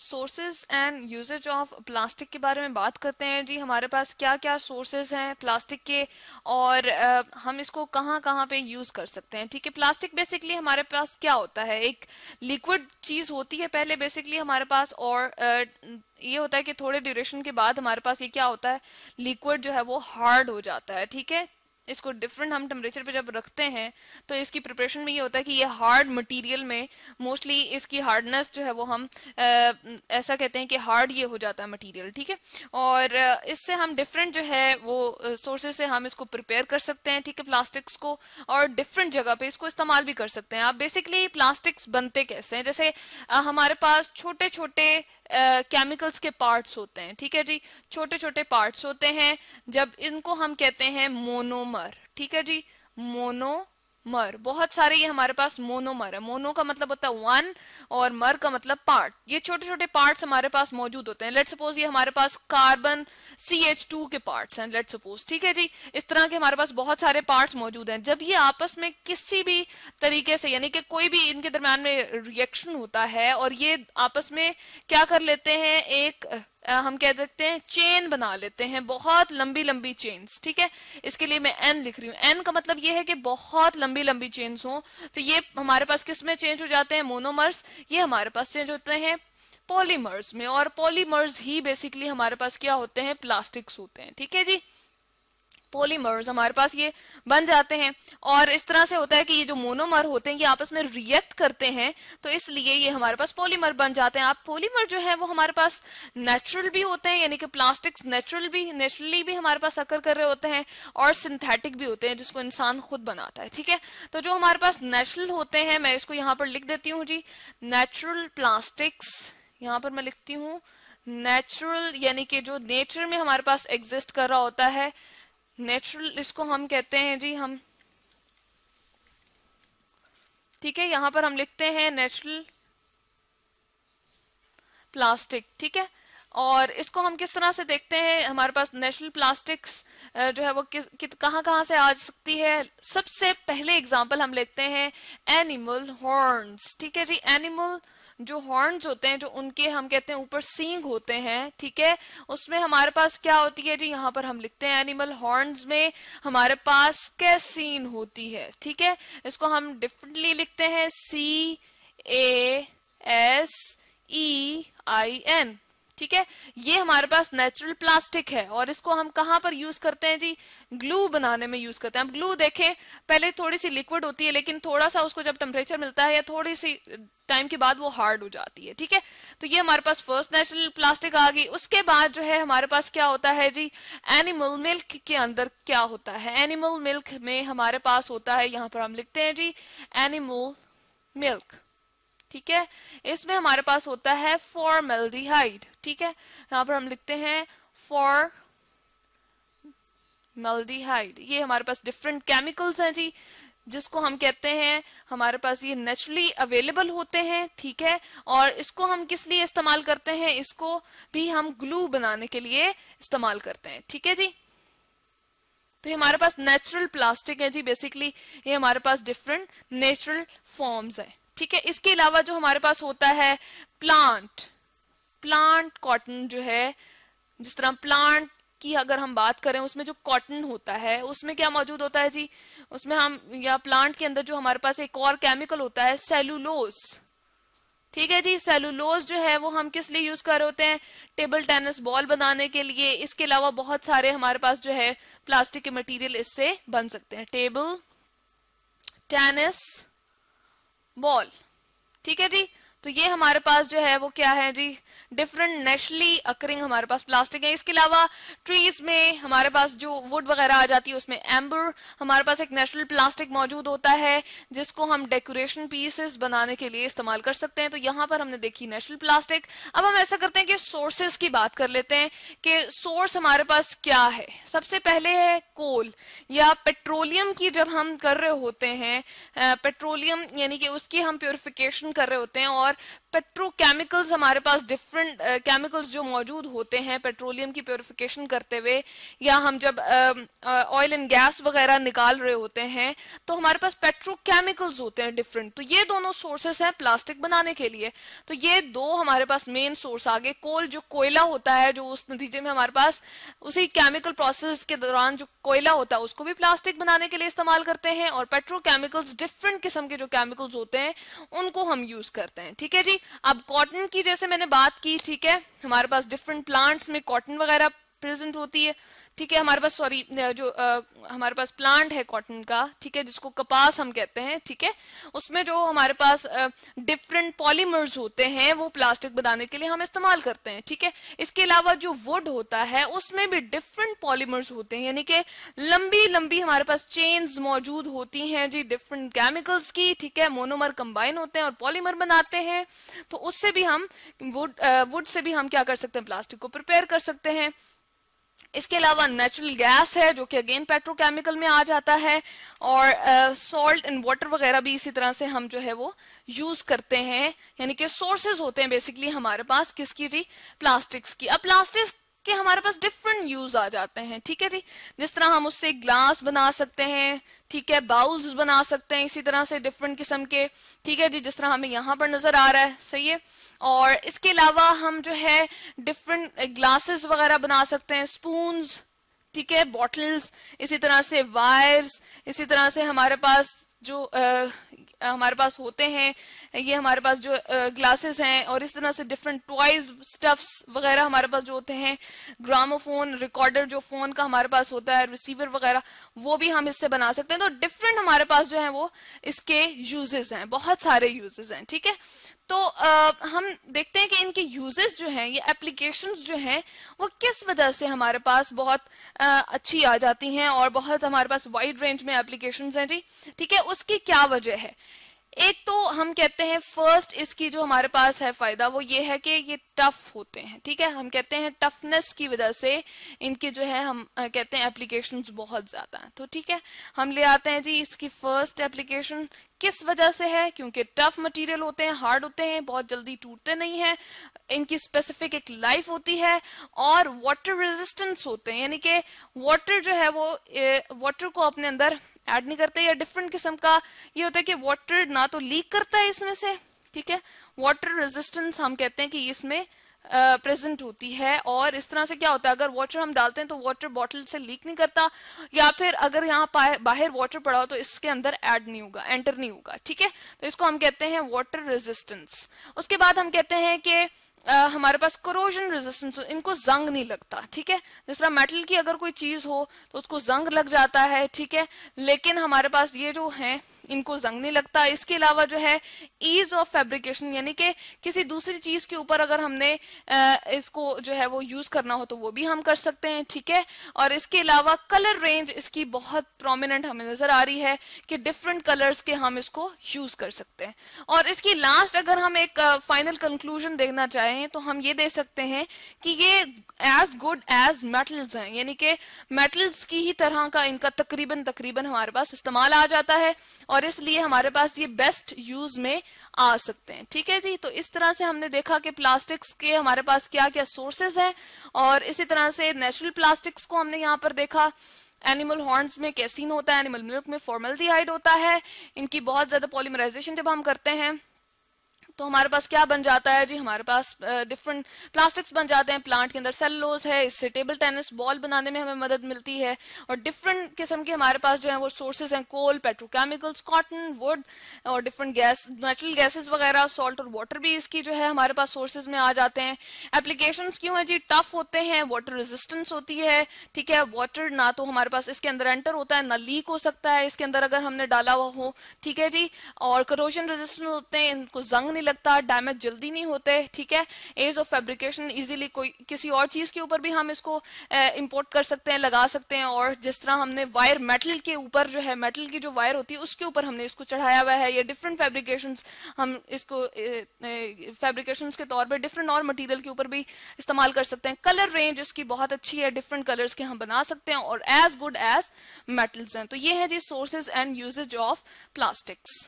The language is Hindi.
sources and usages of plastic के बारे में बात करते हैं जी हमारे पास क्या क्या सोर्सेज हैं प्लास्टिक के और आ, हम इसको कहाँ कहाँ पे यूज़ कर सकते हैं ठीक है प्लास्टिक बेसिकली हमारे पास क्या होता है एक लिक्विड चीज़ होती है पहले बेसिकली हमारे पास और आ, ये होता है कि थोड़े ड्यूरेशन के बाद हमारे पास ये क्या होता है लिक्विड जो है वो हार्ड हो जाता है ठीक है इसको डिफरेंट हम टेम्परेचर पे जब रखते हैं तो इसकी प्रिपरेशन में ये होता है कि ये हार्ड मटेरियल में मोस्टली इसकी हार्डनेस जो है वो हम आ, ऐसा कहते हैं कि हार्ड ये हो जाता है मटेरियल ठीक है और इससे हम डिफरेंट जो है वो सोर्सेज से हम इसको प्रिपेयर कर सकते हैं ठीक है प्लास्टिक्स को और डिफरेंट जगह पे इसको इस्तेमाल भी कर सकते हैं आप बेसिकली प्लास्टिक्स बनते कैसे हैं जैसे आ, हमारे पास छोटे छोटे केमिकल्स uh, के पार्ट्स होते हैं ठीक है जी छोटे छोटे पार्ट्स होते हैं जब इनको हम कहते हैं मोनोमर ठीक है जी मोनो मर बहुत सारे ये हमारे पास मोनोमर है मोनो का मतलब होता है वन और मर का मतलब पार्ट ये छोटे छोटे पार्ट्स हमारे पास मौजूद होते हैं लेट सपोज ये हमारे पास कार्बन सी एच टू के पार्ट्स हैं लेट सपोज ठीक है जी इस तरह के हमारे पास बहुत सारे पार्ट्स मौजूद हैं जब ये आपस में किसी भी तरीके से यानी कि कोई भी इनके दरम्यान में रिएक्शन होता है और ये आपस में क्या कर लेते हैं एक हम कह सकते हैं चेन बना लेते हैं बहुत लंबी लंबी चेन्स ठीक है इसके लिए मैं एन लिख रही हूँ एन का मतलब ये है कि बहुत लंबी लंबी चेन्स हों तो ये हमारे पास किस में चेंज हो जाते हैं मोनोमर्स ये हमारे पास चेंज होते हैं पॉलीमर्स में और पॉलीमर्स ही बेसिकली हमारे पास क्या होते हैं प्लास्टिक्स होते हैं ठीक है जी पोलीमर्स हमारे पास ये बन जाते हैं और इस तरह से होता है कि ये जो मोनोमर होते हैं ये आपस में रिएक्ट करते हैं तो इसलिए ये हमारे पास पोलीमर बन जाते हैं आप पोलीमर जो है वो हमारे पास नेचुरल भी होते हैं यानी कि प्लास्टिक्स नेचुरल भी नेचुरली भी हमारे पास अकर कर रहे होते हैं और सिंथेटिक भी होते हैं जिसको इंसान खुद बनाता है ठीक है तो जो हमारे पास नेचुरल होते हैं मैं इसको यहाँ पर लिख देती हूँ जी नेचुरल प्लास्टिक्स यहाँ पर मैं लिखती हूँ नेचुरल यानी कि जो नेचर में हमारे पास एग्जिस्ट कर रहा होता है नेचुरल इसको हम कहते हैं जी हम ठीक है यहां पर हम लिखते हैं नेचुरल प्लास्टिक ठीक है और इसको हम किस तरह से देखते हैं हमारे पास नेचुरल प्लास्टिक्स जो है वो किस कहाँ कहाँ से आ सकती है सबसे पहले एग्जांपल हम लेते हैं एनिमल हॉर्न्स ठीक है जी एनिमल जो हॉर्न्स होते हैं जो उनके हम कहते हैं ऊपर सींग होते हैं ठीक है उसमें हमारे पास क्या होती है जी यहाँ पर हम लिखते हैं एनिमल हॉर्न्स में हमारे पास कैसीन होती है ठीक है इसको हम डिफरेंटली लिखते हैं सी A S E I N ठीक है ये हमारे पास नेचुरल प्लास्टिक है और इसको हम कहां पर यूज करते हैं जी ग्लू बनाने में यूज करते हैं अब ग्लू देखें पहले थोड़ी सी लिक्विड होती है लेकिन थोड़ा सा उसको जब टेम्परेचर मिलता है या थोड़ी सी टाइम के बाद वो हार्ड हो जाती है ठीक है तो ये हमारे पास फर्स्ट नेचुरल प्लास्टिक आ गई उसके बाद जो है हमारे पास क्या होता है जी एनिमल मिल्क के अंदर क्या होता है एनिमल मिल्क में हमारे पास होता है यहाँ पर हम लिखते हैं जी एनिमल मिल्क ठीक है इसमें हमारे पास होता है फॉर्मेल्डिहाइड ठीक है यहां पर हम लिखते हैं फॉर मेल्डिहाइड ये हमारे पास डिफरेंट केमिकल्स हैं जी जिसको हम कहते हैं हमारे पास ये नेचुरली अवेलेबल होते हैं ठीक है और इसको हम किस लिए इस्तेमाल करते हैं इसको भी हम ग्लू बनाने के लिए इस्तेमाल करते हैं ठीक है जी तो ये हमारे पास नेचुरल प्लास्टिक है जी बेसिकली ये हमारे पास डिफरेंट नेचुरल फॉर्म्स है ठीक है इसके अलावा जो हमारे पास होता है प्लांट प्लांट कॉटन जो है जिस तरह प्लांट की अगर हम बात करें उसमें जो कॉटन होता है उसमें क्या मौजूद होता है जी उसमें हम या प्लांट के अंदर जो हमारे पास एक और केमिकल होता है सेलुलोज ठीक है जी सेलुलोस जो है वो हम किस लिए यूज कर रहे होते हैं टेबल टेनिस बॉल बनाने के लिए इसके अलावा बहुत सारे हमारे पास जो है प्लास्टिक के मटेरियल इससे बन सकते हैं टेबल टेनिस बॉल ठीक है जी तो ये हमारे पास जो है वो क्या है जी डिफरेंट नेचुरली अकरिंग हमारे पास प्लास्टिक है इसके अलावा ट्रीज में हमारे पास जो वुड वगैरह आ जाती है उसमें एम्बर हमारे पास एक नेचुरल प्लास्टिक मौजूद होता है जिसको हम डेकोरेशन पीसेस बनाने के लिए इस्तेमाल कर सकते हैं तो यहां पर हमने देखी नेचुरल प्लास्टिक अब हम ऐसा करते हैं कि सोर्सेस की बात कर लेते हैं कि सोर्स हमारे पास क्या है सबसे पहले है कोल या पेट्रोलियम की जब हम कर रहे होते हैं पेट्रोलियम यानी कि उसकी हम प्योरिफिकेशन कर रहे होते हैं और और पेट्रोकेमिकल्स हमारे पास डिफरेंट केमिकल्स uh, जो मौजूद होते हैं पेट्रोलियम की प्योरिफिकेशन करते हुए या हम जब ऑयल एंड गैस वगैरह निकाल रहे होते हैं तो हमारे पास पेट्रोकेमिकल्स होते हैं डिफरेंट तो ये दोनों सोर्सेस हैं प्लास्टिक बनाने के लिए तो ये दो हमारे पास मेन सोर्स आगे कोल जो कोयला होता है जो उस नतीजे में हमारे पास उसी केमिकल प्रोसेस के दौरान जो कोयला होता है उसको भी प्लास्टिक बनाने के लिए इस्तेमाल करते हैं और पेट्रोकेमिकल्स डिफरेंट किस्म के जो केमिकल्स होते हैं उनको हम यूज करते हैं ठीक है जी अब कॉटन की जैसे मैंने बात की ठीक है हमारे पास डिफरेंट प्लांट्स में कॉटन वगैरह प्रेजेंट होती है ठीक है हमारे पास सॉरी जो आ, हमारे पास प्लांट है कॉटन का ठीक है जिसको कपास हम कहते हैं ठीक है उसमें जो हमारे पास डिफरेंट पॉलीमर्स होते हैं वो प्लास्टिक बनाने के लिए हम इस्तेमाल करते हैं ठीक है इसके अलावा जो वुड होता है उसमें भी डिफरेंट पॉलीमर्स होते हैं यानी कि लंबी लंबी हमारे पास चेन्स मौजूद होती हैं जी डिफरेंट केमिकल्स की ठीक है मोनोमर कंबाइन होते हैं और पॉलीमर बनाते हैं तो उससे भी हम वुड वुड से भी हम क्या कर सकते हैं प्लास्टिक को प्रिपेयर कर सकते हैं इसके अलावा नेचुरल गैस है जो कि अगेन पेट्रोकेमिकल में आ जाता है और सॉल्ट एंड वाटर वगैरह भी इसी तरह से हम जो है वो यूज करते हैं यानी कि सोर्सेज होते हैं बेसिकली हमारे पास किसकी जी प्लास्टिक्स की अब प्लास्टिक के हमारे पास डिफरेंट यूज आ जाते हैं ठीक है जी जिस तरह हम उससे ग्लास बना सकते हैं ठीक है बाउल्स बना सकते हैं इसी तरह से डिफरेंट किस्म के ठीक है जी जिस तरह हमें यहाँ पर नजर आ रहा है सही है और इसके अलावा हम जो है डिफरेंट ग्लासेस वगैरह बना सकते हैं स्पून ठीक है बॉटल्स इसी तरह से वायर्स इसी तरह से हमारे पास जो आ, हमारे पास होते हैं ये हमारे पास जो ग्लासेस हैं और इस तरह से डिफरेंट टॉयज स्टफ्स वगैरह हमारे पास जो होते हैं ग्रामोफोन रिकॉर्डर जो फोन का हमारे पास होता है रिसीवर वगैरह वो भी हम इससे बना सकते हैं तो डिफरेंट हमारे पास जो है वो इसके यूजेस हैं बहुत सारे यूजेस हैं ठीक है तो आ, हम देखते हैं कि इनके यूजेस जो हैं ये एप्लीकेशन जो हैं वो किस वजह से हमारे पास बहुत आ, अच्छी आ जाती हैं और बहुत हमारे पास वाइड रेंज में एप्लीकेशन हैं जी ठीक है उसकी क्या वजह है एक तो हम कहते हैं फर्स्ट इसकी जो हमारे पास है फायदा वो ये है कि ये टफ होते हैं ठीक है हम कहते हैं टफनेस की वजह से इनके जो है हम कहते हैं एप्लीकेशन बहुत ज्यादा तो ठीक है हम ले आते हैं जी इसकी फर्स्ट एप्लीकेशन किस वजह से है क्योंकि टफ मटेरियल होते हैं हार्ड होते हैं बहुत जल्दी टूटते नहीं हैं इनकी स्पेसिफिक एक लाइफ होती है और वाटर रेजिस्टेंस होते हैं यानी कि वाटर जो है वो वाटर को अपने अंदर ऐड नहीं करते या डिफरेंट किस्म का ये होता है कि वाटर ना तो लीक करता है इसमें से ठीक है वाटर रेजिस्टेंस हम कहते हैं कि इसमें प्रेजेंट होती है और इस तरह से क्या होता है अगर वाटर हम डालते हैं तो वाटर बॉटल से लीक नहीं करता या फिर अगर यहाँ बाहर वाटर पड़ा हो तो इसके अंदर एड नहीं होगा एंटर नहीं होगा ठीक है तो इसको हम कहते हैं वाटर रेजिस्टेंस उसके बाद हम कहते हैं कि Uh, हमारे पास करोजन रेजिस्टेंस इनको जंग नहीं लगता ठीक है जिस तरह मेटल की अगर कोई चीज हो तो उसको जंग लग जाता है ठीक है लेकिन हमारे पास ये जो है इनको जंग नहीं लगता इसके अलावा जो है ईज ऑफ फैब्रिकेशन यानी कि किसी दूसरी चीज के ऊपर अगर हमने इसको जो है वो यूज करना हो तो वो भी हम कर सकते हैं ठीक है और इसके अलावा कलर रेंज इसकी बहुत प्रोमिनेंट हमें नजर आ रही है कि डिफरेंट कलर्स के हम इसको यूज कर सकते हैं और इसकी लास्ट अगर हम एक फाइनल कंक्लूजन देखना चाहें तो हम ये दे सकते हैं कि ये एज गुड एज मेटल्स हैं यानी कि मेटल्स की ही तरह का इनका तकरीबन तकरीबन हमारे पास इस्तेमाल आ जाता है और और इसलिए हमारे पास ये बेस्ट यूज में आ सकते हैं ठीक है जी तो इस तरह से हमने देखा कि प्लास्टिक्स के हमारे पास क्या क्या सोर्सेज हैं और इसी तरह से नेचुरल प्लास्टिक्स को हमने यहाँ पर देखा एनिमल हॉर्न्स में कैसीन होता है एनिमल मिल्क में फॉर्मल होता है इनकी बहुत ज्यादा पॉलीमराइजेशन जब हम करते हैं तो हमारे पास क्या बन जाता है जी हमारे पास डिफरेंट प्लास्टिक्स बन जाते हैं प्लांट के अंदर सेलोज है इससे टेबल टेनिस बॉल बनाने में हमें मदद मिलती है और डिफरेंट किस्म के हमारे पास जो है वो सोर्सेज हैं कोल पेट्रोकेमिकल्स कॉटन वुड और डिफरेंट गैस नेचुरल गैसेज वगैरह सॉल्ट और वाटर भी इसकी जो है हमारे पास सोर्सेज में आ जाते हैं एप्लीकेशन क्यों है जी टफ होते हैं वाटर रेजिस्टेंस होती है ठीक है वाटर ना तो हमारे पास इसके अंदर एंटर होता है ना लीक हो सकता है इसके अंदर अगर हमने डाला हुआ हो ठीक है जी और करोशन रेजिस्टेंस होते हैं इनको जंग नहीं लगता डैमेज जल्दी नहीं होते ठीक है एज ऑफ फेब्रिकेशन इजीली कोई किसी और चीज के ऊपर भी हम इसको इम्पोर्ट कर सकते हैं लगा सकते हैं और जिस तरह हमने वायर मेटल के ऊपर जो है मेटल की जो वायर होती है उसके ऊपर हमने इसको चढ़ाया हुआ है या डिफरेंट फेब्रिकेशन हम इसको फेब्रिकेशन के तौर पर डिफरेंट और मटीरियल के ऊपर भी इस्तेमाल कर सकते हैं कलर रेंज इसकी बहुत अच्छी है डिफरेंट कलर्स के हम बना सकते हैं और एज गुड एज मेटल्स हैं तो ये है जी sources and usages of plastics